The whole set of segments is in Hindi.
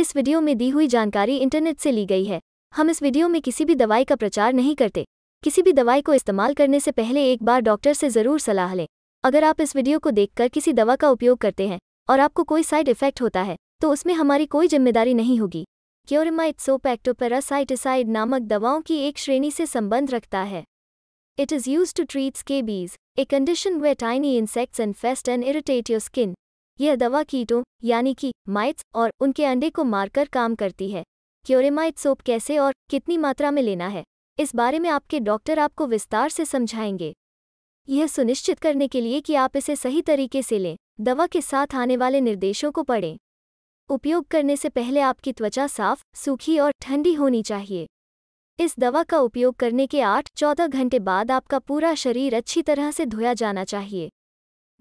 इस वीडियो में दी हुई जानकारी इंटरनेट से ली गई है हम इस वीडियो में किसी भी दवाई का प्रचार नहीं करते किसी भी दवाई को इस्तेमाल करने से पहले एक बार डॉक्टर से ज़रूर सलाह लें अगर आप इस वीडियो को देखकर किसी दवा का उपयोग करते हैं और आपको कोई साइड इफेक्ट होता है तो उसमें हमारी कोई जिम्मेदारी नहीं होगी क्योरिमाइट सोप एक्टोपेरासाइटिसाइड नामक दवाओं की एक श्रेणी से संबंध रखता है is use to treat scabies a condition way where tiny insects infest and irritate your skin यह दवा कीटों यानी कि माइट्स और उनके अंडे को मारकर काम करती है क्योरेमाइट सोप कैसे और कितनी मात्रा में लेना है इस बारे में आपके डॉक्टर आपको विस्तार से समझाएंगे यह सुनिश्चित करने के लिए कि आप इसे सही तरीके से लें दवा के साथ आने वाले निर्देशों को पढ़ें उपयोग करने से पहले आपकी त्वचा साफ सूखी और ठंडी होनी चाहिए इस दवा का उपयोग करने के आठ चौदह घंटे बाद आपका पूरा शरीर अच्छी तरह से धोया जाना चाहिए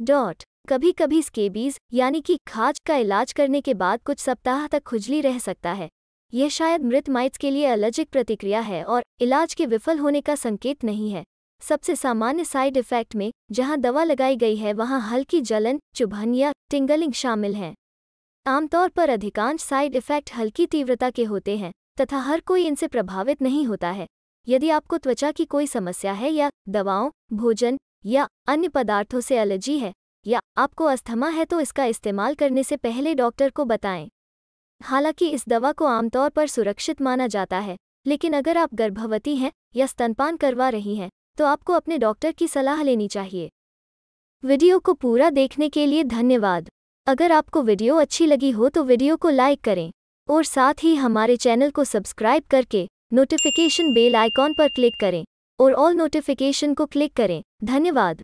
डॉट कभी कभी स्केबीज यानी कि खाज का इलाज करने के बाद कुछ सप्ताह तक खुजली रह सकता है यह शायद मृत माइट्स के लिए एलर्जिक प्रतिक्रिया है और इलाज के विफल होने का संकेत नहीं है सबसे सामान्य साइड इफेक्ट में जहां दवा लगाई गई है वहां हल्की जलन चुभन या टिंगलिंग शामिल हैं आमतौर पर अधिकांश साइड इफेक्ट हल्की तीव्रता के होते हैं तथा हर कोई इनसे प्रभावित नहीं होता है यदि आपको त्वचा की कोई समस्या है या दवाओं भोजन या अन्य पदार्थों से एलर्जी है या आपको अस्थमा है तो इसका इस्तेमाल करने से पहले डॉक्टर को बताएं हालांकि इस दवा को आमतौर पर सुरक्षित माना जाता है लेकिन अगर आप गर्भवती हैं या स्तनपान करवा रही हैं तो आपको अपने डॉक्टर की सलाह लेनी चाहिए वीडियो को पूरा देखने के लिए धन्यवाद अगर आपको वीडियो अच्छी लगी हो तो वीडियो को लाइक करें और साथ ही हमारे चैनल को सब्सक्राइब करके नोटिफिकेशन बेल आइकॉन पर क्लिक करें और ऑल नोटिफिकेशन को क्लिक करें धन्यवाद